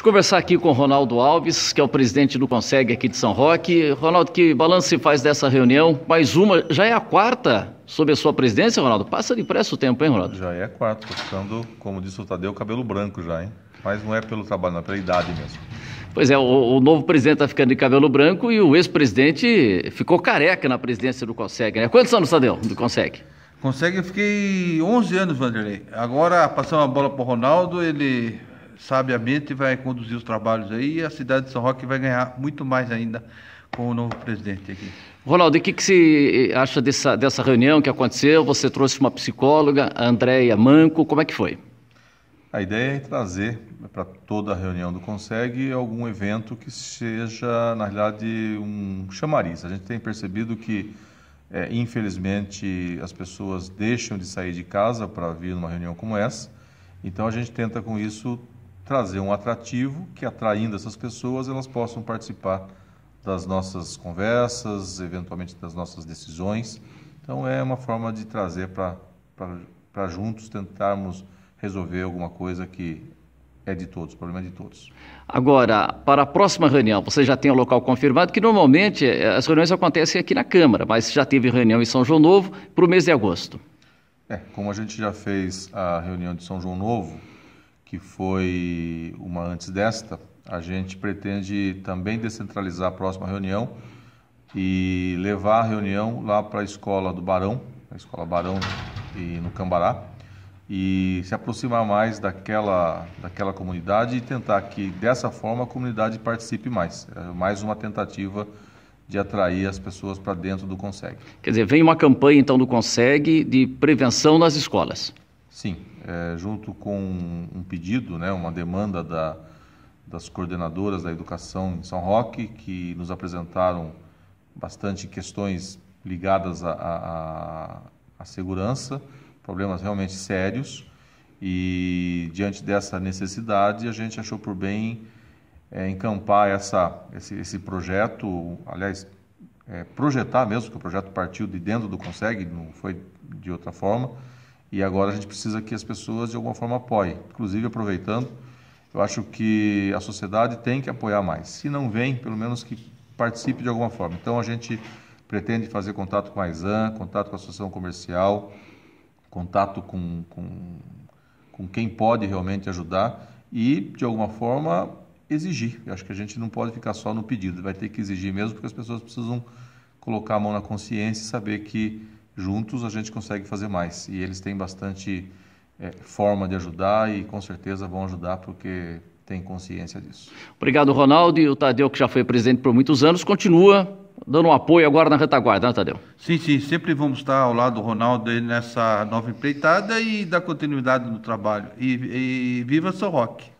Deixa eu conversar aqui com o Ronaldo Alves, que é o presidente do Consegue aqui de São Roque. Ronaldo, que balanço se faz dessa reunião? Mais uma, já é a quarta sob a sua presidência, Ronaldo? Passa depressa o tempo, hein, Ronaldo? Já é a quarta, ficando, como disse o Tadeu, cabelo branco já, hein? Mas não é pelo trabalho, não, é pela idade mesmo. Pois é, o, o novo presidente está ficando de cabelo branco e o ex-presidente ficou careca na presidência do Consegue, né? Quantos anos, Tadeu, do Consegue? Consegue, eu fiquei 11 anos, Vanderlei. Agora, passando a bola para o Ronaldo, ele sabiamente vai conduzir os trabalhos aí e a cidade de São Roque vai ganhar muito mais ainda com o novo presidente aqui. Ronaldo, o que, que você acha dessa, dessa reunião que aconteceu? Você trouxe uma psicóloga, a Andréia Manco, como é que foi? A ideia é trazer para toda a reunião do Conseg algum evento que seja, na realidade, um chamariz. A gente tem percebido que, é, infelizmente, as pessoas deixam de sair de casa para vir numa reunião como essa. Então, a gente tenta com isso trazer um atrativo que, atraindo essas pessoas, elas possam participar das nossas conversas, eventualmente das nossas decisões. Então, é uma forma de trazer para juntos tentarmos resolver alguma coisa que é de todos, o problema é de todos. Agora, para a próxima reunião, você já tem o um local confirmado, que normalmente eh, as reuniões acontecem aqui na Câmara, mas já teve reunião em São João Novo para o mês de agosto. É, como a gente já fez a reunião de São João Novo, que foi uma antes desta, a gente pretende também descentralizar a próxima reunião e levar a reunião lá para a escola do Barão, a escola Barão e no Cambará, e se aproximar mais daquela, daquela comunidade e tentar que dessa forma a comunidade participe mais. É mais uma tentativa de atrair as pessoas para dentro do Conseg. Quer dizer, vem uma campanha então do Conseg de prevenção nas escolas. Sim, é, junto com um pedido, né, uma demanda da, das coordenadoras da educação em São Roque, que nos apresentaram bastante questões ligadas à segurança, problemas realmente sérios. E diante dessa necessidade, a gente achou por bem é, encampar essa, esse, esse projeto, aliás, é, projetar mesmo, que o projeto partiu de dentro do Conseg, não foi de outra forma e agora a gente precisa que as pessoas de alguma forma apoiem. Inclusive, aproveitando, eu acho que a sociedade tem que apoiar mais. Se não vem, pelo menos que participe de alguma forma. Então a gente pretende fazer contato com a Isan, contato com a Associação Comercial, contato com, com, com quem pode realmente ajudar e, de alguma forma, exigir. Eu acho que a gente não pode ficar só no pedido, vai ter que exigir mesmo, porque as pessoas precisam colocar a mão na consciência e saber que juntos a gente consegue fazer mais. E eles têm bastante é, forma de ajudar e com certeza vão ajudar porque têm consciência disso. Obrigado, Ronaldo. E o Tadeu, que já foi presidente por muitos anos, continua dando um apoio agora na retaguarda, né, Tadeu? Sim, sim. Sempre vamos estar ao lado do Ronaldo nessa nova empreitada e dar continuidade no trabalho. E, e viva São Roque!